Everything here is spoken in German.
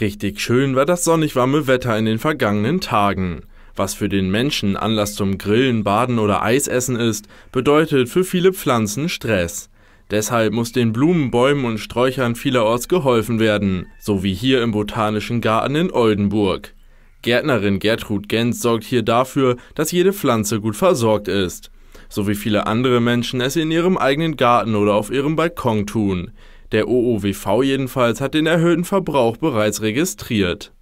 Richtig schön war das sonnig warme Wetter in den vergangenen Tagen. Was für den Menschen Anlass zum Grillen, Baden oder Eisessen ist, bedeutet für viele Pflanzen Stress. Deshalb muss den Blumen, Bäumen und Sträuchern vielerorts geholfen werden, so wie hier im Botanischen Garten in Oldenburg. Gärtnerin Gertrud Gens sorgt hier dafür, dass jede Pflanze gut versorgt ist, so wie viele andere Menschen es in ihrem eigenen Garten oder auf ihrem Balkon tun. Der OOWV jedenfalls hat den erhöhten Verbrauch bereits registriert.